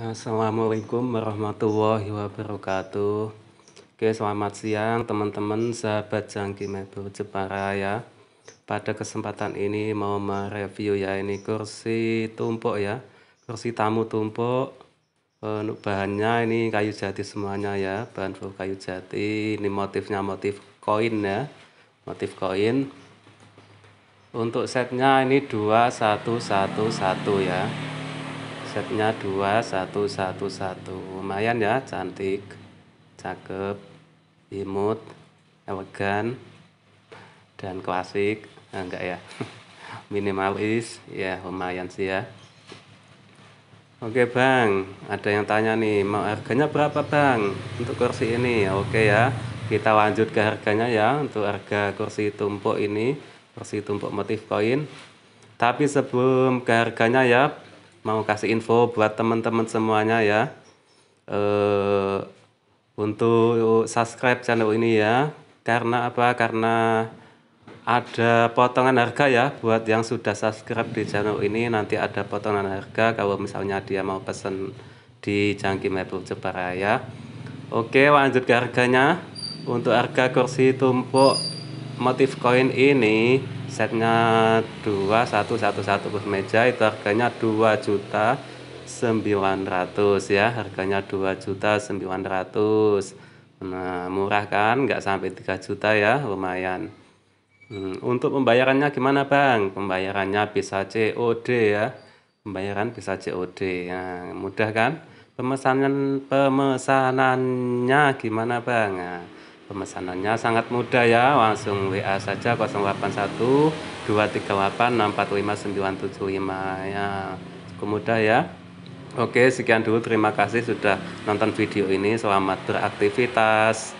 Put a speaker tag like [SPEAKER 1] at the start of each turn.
[SPEAKER 1] Assalamualaikum warahmatullahi wabarakatuh Oke selamat siang teman-teman sahabat Jangki Mebel Jepara ya Pada kesempatan ini mau mereview ya ini kursi tumpuk ya Kursi tamu tumpuk Untuk bahannya ini kayu jati semuanya ya Bahan full kayu jati Ini motifnya motif koin ya Motif koin Untuk setnya ini 2111 ya setnya dua satu satu satu lumayan ya cantik cakep imut elegan dan klasik ah, enggak ya minimalis ya lumayan sih ya Oke bang, ada yang tanya nih, mau harganya berapa bang untuk kursi ini? Oke ya, kita lanjut ke harganya ya untuk harga kursi tumpuk ini, kursi tumpuk motif koin. Tapi sebelum ke harganya ya, mau kasih info buat teman-teman semuanya ya eh, untuk subscribe channel ini ya karena apa karena ada potongan harga ya buat yang sudah subscribe di channel ini nanti ada potongan harga kalau misalnya dia mau pesen di jangki mebel Jepara ya oke lanjut ke harganya untuk harga kursi tumpuk motif koin ini setnya 2111 meja itu harganya 2 juta 900 ya harganya 2 juta 900 nah murah kan nggak sampai 3 juta ya lumayan hmm, untuk pembayarannya gimana Bang pembayarannya bisa COD ya pembayaran bisa COD ya, nah, mudah kan pemesanan pemesanannya gimana Bang nah, pemesanannya sangat mudah ya langsung WA saja 081 238 645 975 ya cukup mudah ya Oke sekian dulu terima kasih sudah nonton video ini selamat beraktivitas